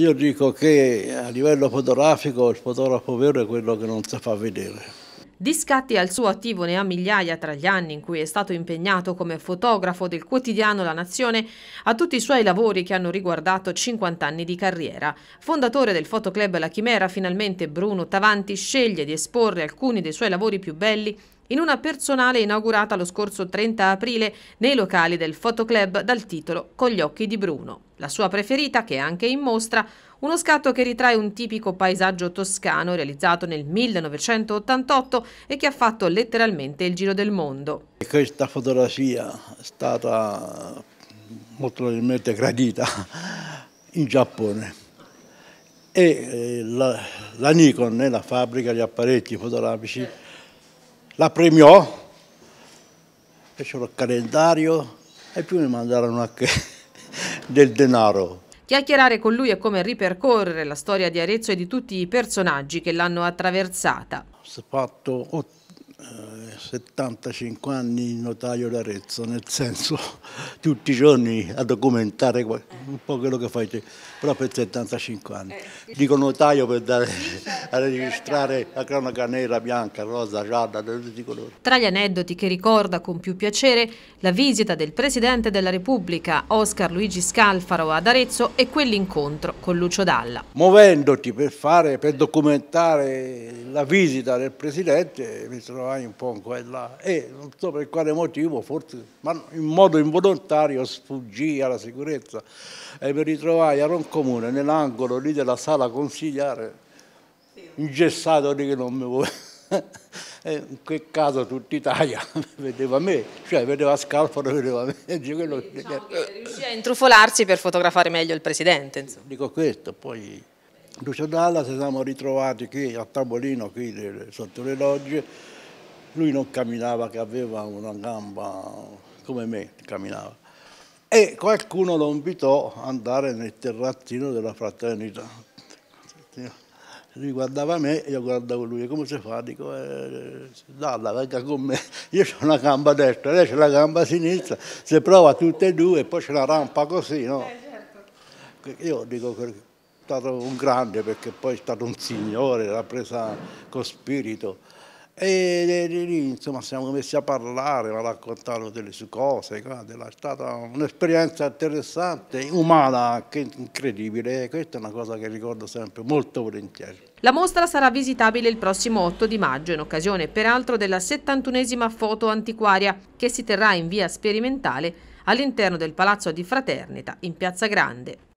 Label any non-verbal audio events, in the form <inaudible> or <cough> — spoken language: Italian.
Io dico che a livello fotografico il fotografo vero è quello che non si fa vedere. Di scatti al suo attivo ne ha migliaia tra gli anni in cui è stato impegnato come fotografo del quotidiano La Nazione a tutti i suoi lavori che hanno riguardato 50 anni di carriera. Fondatore del fotoclub La Chimera, finalmente Bruno Tavanti sceglie di esporre alcuni dei suoi lavori più belli in una personale inaugurata lo scorso 30 aprile nei locali del Fotoclub dal titolo Con gli occhi di Bruno. La sua preferita, che è anche in mostra, uno scatto che ritrae un tipico paesaggio toscano realizzato nel 1988 e che ha fatto letteralmente il giro del mondo. Questa fotografia è stata molto probabilmente gradita in Giappone e eh, la, la Nikon, la fabbrica di apparecchi fotografici, la premiò, fecero il calendario e più mi mandarono anche <laughs> del denaro. Chiacchierare con lui è come ripercorrere la storia di Arezzo e di tutti i personaggi che l'hanno attraversata. Si è fatto 75 anni notaio d'Arezzo, nel senso <laughs> tutti i giorni a documentare un po' quello che fai te, però per 75 anni. Eh, Dico notaio per dare, <laughs> a registrare la cronaca nera, bianca, rosa, gialla, tutti i colori. Tra gli aneddoti che ricorda con più piacere la visita del Presidente della Repubblica Oscar Luigi Scalfaro ad Arezzo e quell'incontro con Lucio Dalla. Muovendoti per, fare, per documentare la visita del Presidente mi trovavo vai un po' in qua e là e non so per quale motivo, forse, ma in modo involontario sfuggì alla sicurezza e mi ritrovai a Roncomune nell'angolo lì della sala consigliare, ingessato lì che non mi voleva. <laughs> in quel caso tutta Italia <laughs> vedeva me, cioè vedeva Scalfaro, <laughs> vedeva me. Quello... Diciamo riuscì a intrufolarsi per fotografare meglio il presidente. Insomma. Dico questo, poi Lucio Dalla si siamo ritrovati qui a tavolino, qui sotto le logge, lui non camminava che aveva una gamba come me, camminava. E qualcuno lo invitò ad andare nel terrazzino della fraternità. Lui guardava me, io guardavo lui, come si fa? Dico, eh, dalla, venga con me, <laughs> io ho una gamba destra, lei c'è la gamba sinistra, se prova tutte e due, e poi c'è la rampa così, no? Eh, certo. Io dico, è stato un grande perché poi è stato un signore, l'ha presa con spirito. E lì insomma siamo messi a parlare, a raccontare delle sue cose, è stata un'esperienza interessante, umana, incredibile, questa è una cosa che ricordo sempre molto volentieri. La mostra sarà visitabile il prossimo 8 di maggio, in occasione peraltro della 71esima foto antiquaria, che si terrà in via sperimentale all'interno del Palazzo di Fraternita in Piazza Grande.